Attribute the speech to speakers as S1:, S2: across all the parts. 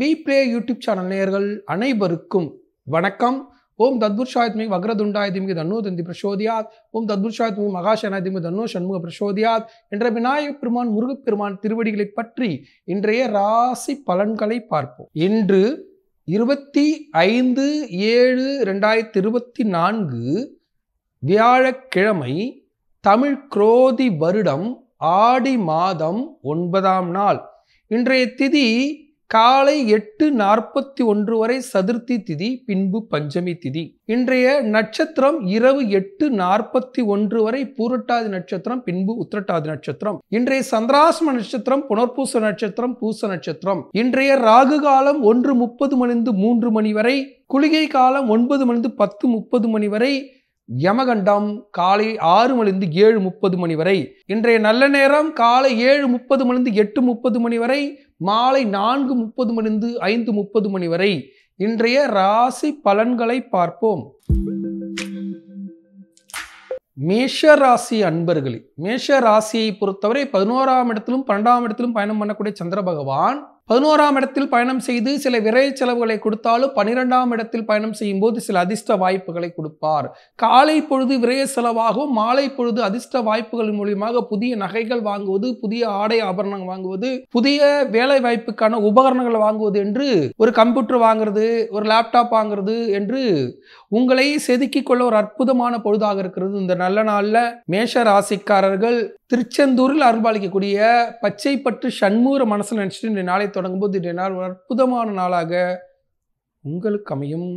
S1: B play YouTube channel நேயர்கள் அனைவருக்கும் வணக்கம் ஓம் தத்புர்ஷாயத்மி வக்ரதுண்டாயதிமிகு தன்னோ தந்தி பிரசோதியாத் ஓம் தத்புர்ஷாயத்மி மகாசனாதிமி தன்னோ சண்முக பிரசோதியாத் என்ற விநாயகப் பெருமான் முருகப்பெருமான் திருவடிகளை பற்றி இன்றைய ராசி பலன்களை பார்ப்போம் இன்று இருபத்தி ஐந்து ஏழு ரெண்டாயிரத்தி இருபத்தி நான்கு வியாழக்கிழமை தமிழ் குரோதி வருடம் ஆடி மாதம் ஒன்பதாம் நாள் இன்றைய திதி காலை எட்டு நாற்பத்தி ஒன்று வரை சதுர்த்தி திதி பின்பு பஞ்சமி திதி இன்றைய நட்சத்திரம் இரவு எட்டு நாற்பத்தி ஒன்று வரை பூரட்டாதி நட்சத்திரம் பின்பு உத்திரட்டாதி நட்சத்திரம் இன்றைய சந்திராசம நட்சத்திரம் புனர்பூச நட்சத்திரம் பூச நட்சத்திரம் இன்றைய ராகு காலம் ஒன்று முப்பது மணிந்து மூன்று மணி வரை குளிகை காலம் ஒன்பது மணிந்து பத்து முப்பது மணி வரை யமகண்டம் காலை ஆறு மணிலிருந்து ஏழு முப்பது மணி வரை இன்றைய நல்ல நேரம் காலை ஏழு முப்பது மணிலிருந்து எட்டு முப்பது மணி வரை மாலை நான்கு முப்பது மணிலிருந்து ஐந்து முப்பது மணி வரை இன்றைய ராசி பலன்களை பார்ப்போம் மேஷ ராசி அன்பர்களே மேஷ ராசியை பொறுத்தவரை பதினோராம் இடத்திலும் பன்னெண்டாம் இடத்திலும் பயணம் பண்ணக்கூடிய சந்திர பகவான் பதினோராம் இடத்தில் பயணம் செய்து சில விரைவு செலவுகளை கொடுத்தாலும் பனிரெண்டாம் இடத்தில் பயணம் செய்யும் போது சில அதிர்ஷ்ட வாய்ப்புகளை கொடுப்பார் காலை பொழுது விரைய செலவாகவும் மாலை பொழுது அதிர்ஷ்ட வாய்ப்புகள் மூலியமாக புதிய நகைகள் வாங்குவது புதிய ஆடை ஆபரணம் வாங்குவது புதிய வேலை வாய்ப்புக்கான உபகரணங்களை வாங்குவது என்று ஒரு கம்ப்யூட்டர் வாங்குறது ஒரு லேப்டாப் வாங்குறது என்று உங்களை செதுக்கிக் கொள்ள ஒரு அற்புதமான பொழுதாக இருக்கிறது இந்த நல்ல நாளில் மேஷ ராசிக்காரர்கள் திருச்செந்தூரில் அருள்பாலிக்கக்கூடிய பச்சை பற்று சண்முக மனசில் நினச்சிட்டு இன்றைய நாளை தொடங்கும்போது இன்றைய நாள் ஒரு அற்புதமான நாளாக உங்களுக்கு அமையும்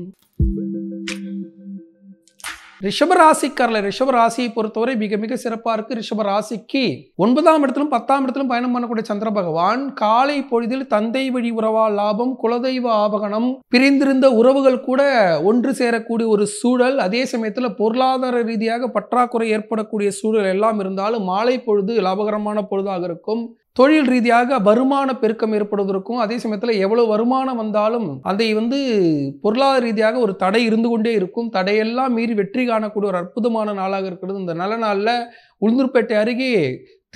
S1: ரிஷபராசிக்காரில் ரிஷபராசியை பொறுத்தவரை மிக மிக சிறப்பாக இருக்குது ரிஷபராசிக்கு ஒன்பதாம் இடத்திலும் பத்தாம் இடத்திலும் பயணம் பண்ணக்கூடிய சந்திர பகவான் காலை பொழுதில் தந்தை வழி உறவா லாபம் குலதெய்வ ஆபகணம் பிரிந்திருந்த உறவுகள் கூட ஒன்று சேரக்கூடிய ஒரு சூழல் அதே சமயத்தில் பொருளாதார ரீதியாக பற்றாக்குறை ஏற்படக்கூடிய சூழல் எல்லாம் இருந்தாலும் மாலை பொழுது லாபகரமான பொழுதாக இருக்கும் தொழில் ரீதியாக வருமான பெருக்கம் ஏற்படுவதற்கும் அதே சமயத்தில் எவ்வளோ வருமானம் வந்தாலும் அதை வந்து பொருளாதார ரீதியாக ஒரு தடை இருந்து கொண்டே இருக்கும் தடையெல்லாம் மீறி வெற்றி காணக்கூடிய ஒரு அற்புதமான நாளாக இருக்கிறது இந்த நல்ல நாளில் உளுந்தூர்பேட்டை அருகே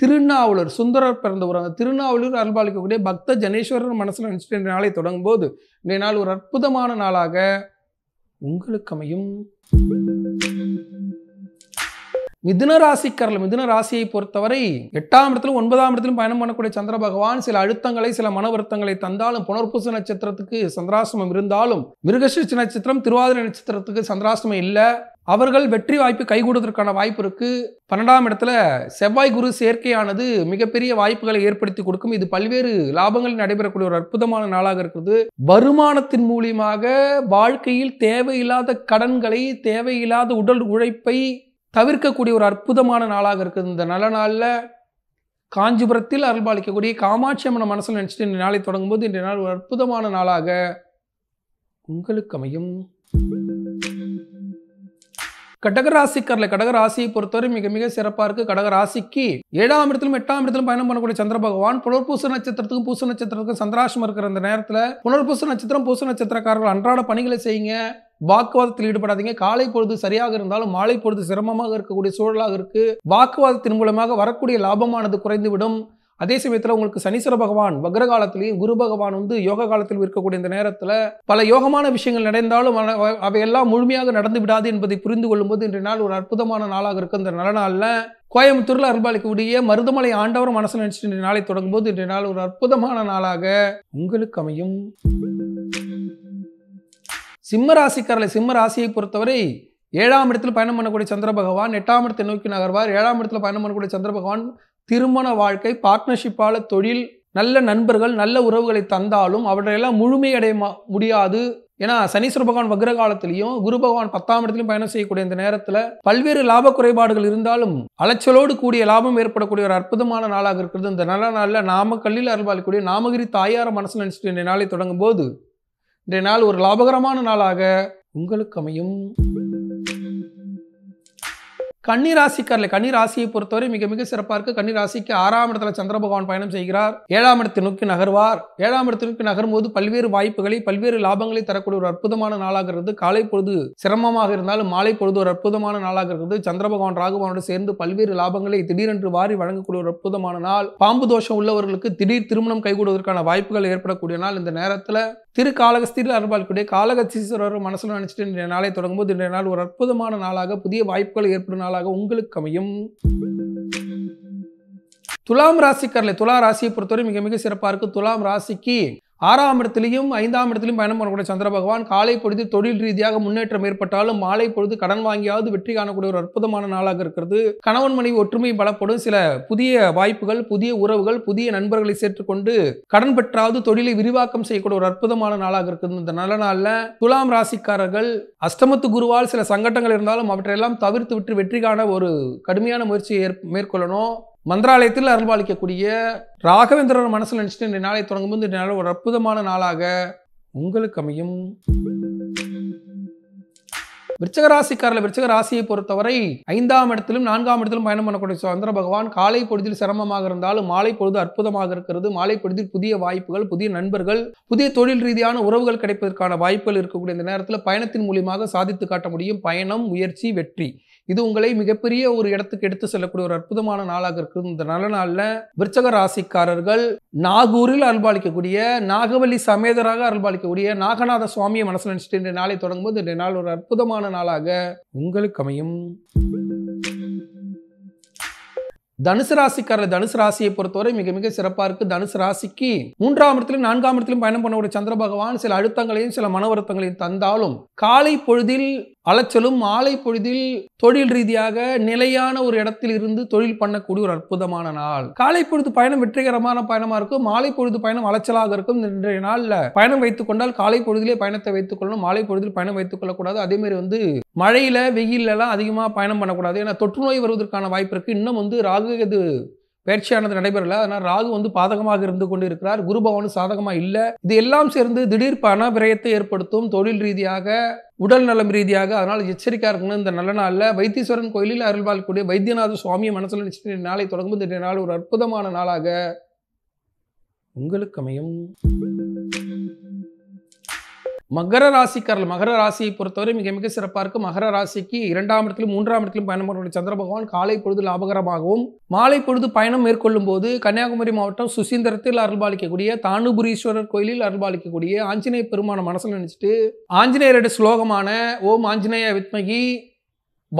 S1: திருநாவலூர் சுந்தரர் பிறந்தவர் அந்த திருநாவலூர் அருள்பாலிக்கக்கூடிய பக்த ஜனேஸ்வரர் மனசில் நினச்சிட்டு நாளை தொடங்கும் போது இன்றைய நாள் ஒரு அற்புதமான நாளாக உங்களுக்கு அமையும் மிதுன ராசிக்காரர்கள் மிதுன ராசியை பொறுத்தவரை எட்டாம் இடத்திலும் ஒன்பதாம் இடத்திலும் பயணம் பண்ணக்கூடிய சந்திர பகவான் சில அழுத்தங்களை சில மன வருத்தங்களை தந்தாலும் புனர்பூச நட்சத்திரத்துக்கு சந்திராசிரமம் இருந்தாலும் மிருகசீர்ச்சி நட்சத்திரம் திருவாதிரை நட்சத்திரத்துக்கு சந்திராசிரமம் இல்லை அவர்கள் வெற்றி வாய்ப்பு கைகூடுவதற்கான வாய்ப்பு இருக்கு பன்னெண்டாம் இடத்துல செவ்வாய் குரு சேர்க்கையானது மிகப்பெரிய வாய்ப்புகளை ஏற்படுத்தி கொடுக்கும் இது பல்வேறு லாபங்களில் நடைபெறக்கூடிய ஒரு அற்புதமான நாளாக இருக்கிறது வருமானத்தின் மூலியமாக வாழ்க்கையில் தேவையில்லாத கடன்களை தேவையில்லாத உடல் உழைப்பை தவிர்க்கக்கூடிய ஒரு அற்புதமான நாளாக இருக்குது இந்த நல்ல நாளில் காஞ்சிபுரத்தில் அருள்பாலிக்கக்கூடிய காமாட்சி அம்மனை மனசில் நினச்சிட்டு இந்த நாளை தொடங்கும்போது இன்றைய நாள் ஒரு அற்புதமான நாளாக உங்களுக்கு அமையும் கடகராசிக்கரில் கடகராசியை பொறுத்தவரை மிக மிக சிறப்பாக இருக்குது கடகராசிக்கு ஏழாம் இடத்திலும் எட்டாம் இடத்திலும் பயணம் பண்ணக்கூடிய சந்திர பகவான் புனர்பூச நட்சத்திரத்துக்கும் பூச நட்சத்திரத்துக்கும் சந்திராசம் இருக்கிற அந்த நேரத்தில் புனர்பூச நட்சத்திரம் பூச நட்சத்திரக்காரர்கள் அன்றாட பணிகளை செய்யுங்க வாக்குவாதத்தில் ஈடுபடாதீங்க காலை பொழுது சரியாக இருந்தாலும் மாலை பொழுது சிரமமாக இருக்கக்கூடிய சூழலாக இருக்கு வாக்குவாதத்தின் மூலமாக வரக்கூடிய லாபமானது குறைந்துவிடும் அதே சமயத்தில் உங்களுக்கு சனீஸ்வர பகவான் வக்ர காலத்திலையும் குரு பகவான் வந்து யோக காலத்தில் இருக்கக்கூடிய இந்த நேரத்தில் பல யோகமான விஷயங்கள் நடந்தாலும் அவையெல்லாம் முழுமையாக நடந்து விடாது என்பதை புரிந்து கொள்ளும்போது இன்றைய நாள் ஒரு அற்புதமான நாளாக இருக்கும் இந்த நல்ல நாளில் கோயம்புத்தூரில் அருள்பாலிக்கக்கூடிய மருதமலை ஆண்டவர் மனசில் நினைச்சிட்டு இன்றைய நாளை தொடங்கும்போது இன்றைய நாள் ஒரு அற்புதமான நாளாக உங்களுக்கு அமையும் சிம்ம ராசிக்காரர்களை சிம்ம ராசியை பொறுத்தவரை ஏழாம் இடத்தில் பயணம் பண்ணக்கூடிய சந்திர பகவான் எட்டாம் இடத்தை நோக்கி நகர்வார் ஏழாம் இடத்தில் பயணம் பண்ணக்கூடிய சந்திர பகவான் திருமண வாழ்க்கை பார்ட்னர்ஷிப்பால் தொழில் நல்ல நண்பர்கள் நல்ல உறவுகளை தந்தாலும் அவற்றையெல்லாம் முழுமையடைய முடியாது ஏன்னா சனீஸ்வர பகவான் வக்ர காலத்திலையும் குரு பகவான் பத்தாம் இடத்துலையும் பயணம் செய்யக்கூடிய இந்த நேரத்தில் பல்வேறு லாப குறைபாடுகள் இருந்தாலும் அலைச்சலோடு கூடிய லாபம் ஏற்படக்கூடிய ஒரு அற்புதமான நாளாக இருக்கிறது இந்த நல்ல நாளில் நாமக்கல்லில் அருள்வாழக்கூடிய நாமகிரி தாயார மனசில் நினைச்சிட்டு இந்த நாளை தொடங்கும் போது இன்றைய நாள் ஒரு லாபகரமான நாளாக உங்களுக்கு அமையும் கன்னிராசிக்காரில் கன்னிராசியை ராசியை பொறுத்தவரை மிக மிக சிறப்பாக இருக்கு கன்னிராசிக்கு ராசிக்கு ஆறாம் இடத்துல சந்திர பகவான் பயணம் செய்கிறார் ஏழாம் இடத்தை நோக்கி நகர்வார் ஏழாம் இடத்தை நோக்கி நகரும் போது பல்வேறு வாய்ப்புகளை பல்வேறு லாபங்களை தரக்கூடிய ஒரு அற்புதமான நாளாக இருந்து காலை பொழுது சிரமமாக இருந்தாலும் மாலை பொழுது ஒரு அற்புதமான நாளாக இருந்து சந்திர பகவான் ராகுபானோடு சேர்ந்து பல்வேறு லாபங்களை திடீரென்று வாரி வழங்கக்கூடிய ஒரு அற்புதமான நாள் பாம்பு தோஷம் உள்ளவர்களுக்கு திடீர் திருமணம் கைகூடுவதற்கான வாய்ப்புகள் ஏற்படக்கூடிய நாள் இந்த நேரத்தில் திரு காலகஸ்தியில் அருள்பால்குடைய காலகஸ்தீஸ்வரர் மனசில் நினைச்சிட்டு இன்றைய நாளை தொடங்கும்போது இன்றைய நாள் ஒரு அற்புதமான நாளாக புதிய வாய்ப்புகள் ஏற்படும் நாளாக நாளாக உங்களுக்கு அமையும் துலாம் ராசிக்காரர்களை துலா ராசியை பொறுத்தவரை மிக மிக சிறப்பாக இருக்குது துலாம் ராசிக்கு ஆறாம் இடத்துலையும் ஐந்தாம் இடத்துலையும் பயணம் பண்ணக்கூடிய சந்திர பகவான் காலை பொழுது தொழில் ரீதியாக முன்னேற்றம் ஏற்பட்டாலும் மாலை பொழுது கடன் வாங்கியாவது வெற்றி காணக்கூடிய ஒரு அற்புதமான நாளாக இருக்கிறது கணவன் மனைவி ஒற்றுமை பலப்படும் சில புதிய வாய்ப்புகள் புதிய உறவுகள் புதிய நண்பர்களை சேர்த்துக்கொண்டு கடன் பெற்றாவது தொழிலை விரிவாக்கம் செய்யக்கூடிய ஒரு அற்புதமான நாளாக இருக்கிறது இந்த நல்ல நாளில் துலாம் ராசிக்காரர்கள் அஷ்டமத்து குருவால் சில சங்கடங்கள் இருந்தாலும் அவற்றையெல்லாம் தவிர்த்து விட்டு வெற்றி காண ஒரு கடுமையான முயற்சியை மேற்கொள்ளணும் மந்திராலயத்தில் அருள்பாலிக்கக்கூடிய ராகவேந்திரர் மனசில் நினைச்சிட்டு இன்றைய நாளை தொடங்கும்போது இந்த நாள் ஒரு அற்புதமான நாளாக உங்களுக்கு அமையும் விருச்சகராசிக்காரில் விருச்சக ராசியை பொறுத்தவரை ஐந்தாம் இடத்திலும் நான்காம் இடத்திலும் பயணம் பண்ணக்கூடிய சுதந்திர பகவான் காலை பொழுதில் சிரமமாக இருந்தாலும் மாலை பொழுது அற்புதமாக இருக்கிறது மாலை பொழுதில் புதிய வாய்ப்புகள் புதிய நண்பர்கள் புதிய தொழில் ரீதியான உறவுகள் கிடைப்பதற்கான வாய்ப்புகள் இருக்கக்கூடிய இந்த நேரத்தில் பயணத்தின் மூலியமாக சாதித்து காட்ட முடியும் பயணம் முயற்சி வெற்றி இது உங்களை மிகப்பெரிய ஒரு இடத்துக்கு எடுத்து செல்லக்கூடிய ஒரு அற்புதமான நாளாக இருக்கு இந்த நல்ல நாளில் விருச்சக ராசிக்காரர்கள் நாகூரில் அன்பாளிக்கக்கூடிய நாகவல்லி சமேதராக அன்பாளிக்கக்கூடிய நாகநாத சுவாமியை மனசில் நினைச்சிட்டு இன்றைய நாளை தொடங்கும்போது இன்றைய நாள் ஒரு அற்புதமான நாளாக உங்களுக்கு அமையும் தனுசு ராசிக்காரர் தனுசு ராசியை பொறுத்தவரை மிக மிக சிறப்பாக இருக்குது தனுசு ராசிக்கு மூன்றாம் இடத்திலும் நான்காம் இடத்திலும் பயணம் பண்ணக்கூடிய சந்திர பகவான் சில அழுத்தங்களையும் சில மன வருத்தங்களையும் தந்தாலும் காலை பொழுதில் அலைச்சலும் மாலை பொழுதில் தொழில் ரீதியாக நிலையான ஒரு இடத்தில் இருந்து தொழில் பண்ணக்கூடிய ஒரு அற்புதமான நாள் காலை பொழுது பயணம் வெற்றிகரமான பயணமா இருக்கும் மாலை பொழுது பயணம் அலைச்சலாக இருக்கும் இன்றைய நாளில் பயணம் வைத்துக் கொண்டால் காலை பொழுதிலே பயணத்தை வைத்துக் கொள்ளணும் மாலை பொழுதில் பயணம் வைத்துக் கொள்ளக்கூடாது அதே மாதிரி வந்து மழையில எல்லாம் அதிகமாக பயணம் பண்ணக்கூடாது ஏன்னா தொற்று நோய் வருவதற்கான வாய்ப்பு இருக்கு இன்னும் வந்து ராகு இது பயிற்சியானது நடைபெறல அதனால் ராகு வந்து பாதகமாக இருந்து கொண்டு இருக்கிறார் குரு பகவான் சாதகமாக இல்லை இது எல்லாம் சேர்ந்து திடீர் பண விரயத்தை ஏற்படுத்தும் தொழில் ரீதியாக உடல் நலம் ரீதியாக அதனால் எச்சரிக்கையாக இருக்கணும் இந்த நல்ல நாளில் வைத்தீஸ்வரன் கோயிலில் கூடிய வைத்தியநாத சுவாமியை மனசில் நினைச்சிட்டு நாளை தொடங்கும் நாள் ஒரு அற்புதமான நாளாக உங்களுக்கு அமையும் மகர ராசிக்காரர்கள் மகர ராசியை பொறுத்தவரை மிக மிக சிறப்பாக இருக்கும் மகர ராசிக்கு இரண்டாம் இடத்திலும் மூன்றாம் இடத்திலும் பயணம் பண்ணக்கூடிய சந்திர பகவான் காலை பொழுது லாபகரமாகவும் மாலை பொழுது பயணம் மேற்கொள்ளும் போது கன்னியாகுமரி மாவட்டம் சுசீந்திரத்தில் அருள்பாலிக்கக்கூடிய தானுபுரீஸ்வரர் கோயிலில் அருள்பாலிக்கக்கூடிய ஆஞ்சநேய பெருமான மனசில் நினைச்சிட்டு ஆஞ்சநேயரோட ஸ்லோகமான ஓம் ஆஞ்சநேய வித்மகி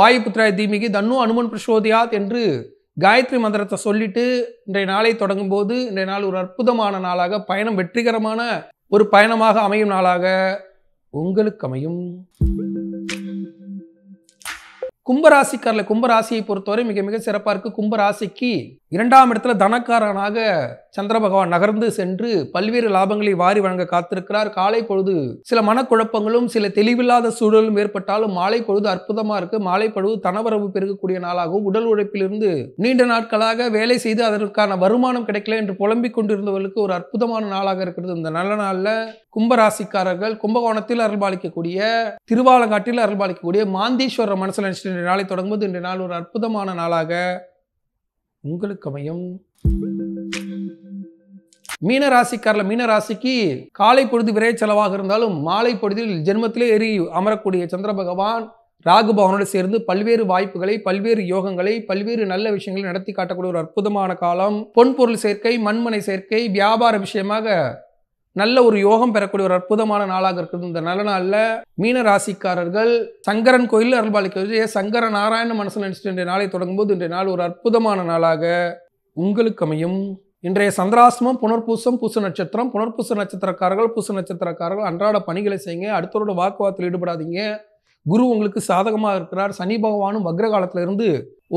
S1: வாயுபுத்ராய தீமிகி தன்னு அனுமன் பிரசோதியாத் என்று காயத்ரி மந்திரத்தை சொல்லிட்டு இன்றைய நாளை தொடங்கும் போது இன்றைய நாள் ஒரு அற்புதமான நாளாக பயணம் வெற்றிகரமான ஒரு பயணமாக அமையும் நாளாக உங்களுக்கு அமையும் கும்பராசிக்காரில் கும்பராசியை பொறுத்தவரை மிக மிக சிறப்பாக இருக்குது கும்பராசிக்கு இரண்டாம் இடத்துல தனக்காரனாக சந்திர பகவான் நகர்ந்து சென்று பல்வேறு லாபங்களை வாரி வழங்க காத்திருக்கிறார் காலை பொழுது சில மனக்குழப்பங்களும் சில தெளிவில்லாத சூழலும் ஏற்பட்டாலும் மாலை பொழுது அற்புதமாக இருக்கு மாலை பொழுது தனவரவு பெருகக்கூடிய நாளாகவும் உடல் உழைப்பிலிருந்து நீண்ட நாட்களாக வேலை செய்து அதற்கான வருமானம் கிடைக்கல என்று புலம்பிக் கொண்டிருந்தவர்களுக்கு ஒரு அற்புதமான நாளாக இருக்கிறது இந்த நல்ல நாளில் கும்பராசிக்காரர்கள் கும்பகோணத்தில் அருள்பாலிக்கக்கூடிய திருவாலங்காட்டில் அருள்பாலிக்கக்கூடிய மாந்தீஸ்வரர் மனசில் நினைச்சிட்டு நாளை தொடங்கும்போது இன்றைய நாள் ஒரு அற்புதமான நாளாக உங்களுக்கு அமையும் மீன ராசிக்காரில் மீன ராசிக்கு காலை பொழுது விரை செலவாக இருந்தாலும் மாலை பொழுதில் ஜென்மத்திலே ஏறி அமரக்கூடிய சந்திர பகவான் ராகு பவனோடு சேர்ந்து பல்வேறு வாய்ப்புகளை பல்வேறு யோகங்களை பல்வேறு நல்ல விஷயங்களை நடத்தி காட்டக்கூடிய ஒரு அற்புதமான காலம் பொன்பொருள் சேர்க்கை மண்மனை சேர்க்கை வியாபார விஷயமாக நல்ல ஒரு யோகம் பெறக்கூடிய ஒரு அற்புதமான நாளாக இருக்குது இந்த நல்ல நாளில் மீன ராசிக்காரர்கள் சங்கரன் கோயில் அருள்பாலிக்க ஏ சங்கர நாராயண மனசில் நினச்சிட்டு இன்றைய நாளை தொடங்கும்போது இன்றைய நாள் ஒரு அற்புதமான நாளாக உங்களுக்கு அமையும் இன்றைய சந்திராசிரமம் புனர்பூசம் பூச நட்சத்திரம் புனர்பூச நட்சத்திரக்காரர்கள் பூச நட்சத்திரக்காரர்கள் அன்றாட பணிகளை செய்யுங்க அடுத்தவரோட வாக்குவாதத்தில் ஈடுபடாதீங்க குரு உங்களுக்கு சாதகமாக இருக்கிறார் சனி பகவானும் வக்ர இருந்து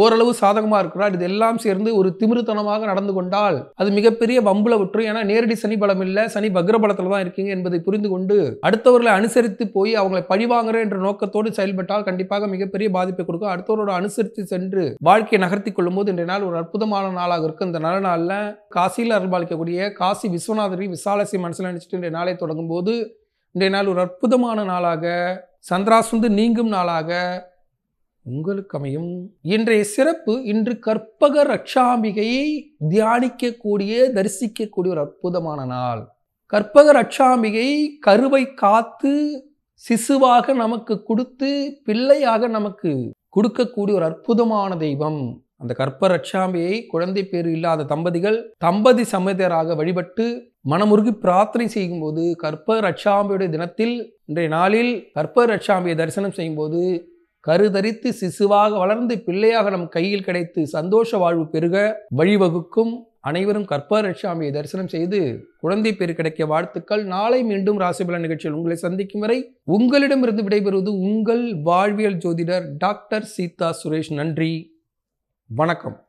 S1: ஓரளவு சாதகமாக இருக்கிறார் இது எல்லாம் சேர்ந்து ஒரு திமிருத்தனமாக நடந்து கொண்டால் அது மிகப்பெரிய வம்புல விட்டுரும் ஏன்னா நேரடி சனி பலம் இல்லை சனி பக்ர பலத்தில் தான் இருக்கீங்க என்பதை புரிந்து கொண்டு அடுத்தவர்களை அனுசரித்து போய் அவங்களை பழிவாங்குற என்ற நோக்கத்தோடு செயல்பட்டால் கண்டிப்பாக மிகப்பெரிய பாதிப்பை கொடுக்கும் அடுத்தவரோட அனுசரித்து சென்று வாழ்க்கையை நகர்த்தி கொள்ளும் போது இன்றைய நாள் ஒரு அற்புதமான நாளாக இருக்கும் இந்த நல்ல நாளில் காசியில் அருள்பாலிக்கக்கூடிய காசி விஸ்வநாதரி விசாலசி மனசில் நினைச்சிட்டு இன்றைய நாளை தொடங்கும் போது இன்றைய நாள் ஒரு அற்புதமான நாளாக சந்திராசுந்து நீங்கும் நாளாக உங்களுக்கு அமையும் இன்றைய சிறப்பு இன்று கற்பக ரட்சாம்பிகையை தியானிக்கக்கூடிய தரிசிக்கக்கூடிய ஒரு அற்புதமான நாள் கற்பக ரட்சாம்பிகை கருவை காத்து சிசுவாக நமக்கு கொடுத்து பிள்ளையாக நமக்கு கொடுக்கக்கூடிய ஒரு அற்புதமான தெய்வம் அந்த கற்ப ரட்சாம்பியை குழந்தை பேர் இல்லாத தம்பதிகள் தம்பதி சமேதராக வழிபட்டு மனமுருகி பிரார்த்தனை செய்யும்போது கற்ப ரட்சாம்பியுடைய தினத்தில் இன்றைய நாளில் கற்ப ரட்சாம்பியை தரிசனம் செய்யும்போது கருதரித்து சிசுவாக வளர்ந்து பிள்ளையாக நம் கையில் கிடைத்து சந்தோஷ வாழ்வு பெருக வழிவகுக்கும் அனைவரும் கற்ப ரட்சாம்பியை தரிசனம் செய்து குழந்தை பேர் கிடைக்க வாழ்த்துக்கள் நாளை மீண்டும் ராசிபல நிகழ்ச்சியில் உங்களை சந்திக்கும் வரை உங்களிடமிருந்து விடைபெறுவது உங்கள் வாழ்வியல் ஜோதிடர் டாக்டர் சீதா சுரேஷ் நன்றி வணக்கம்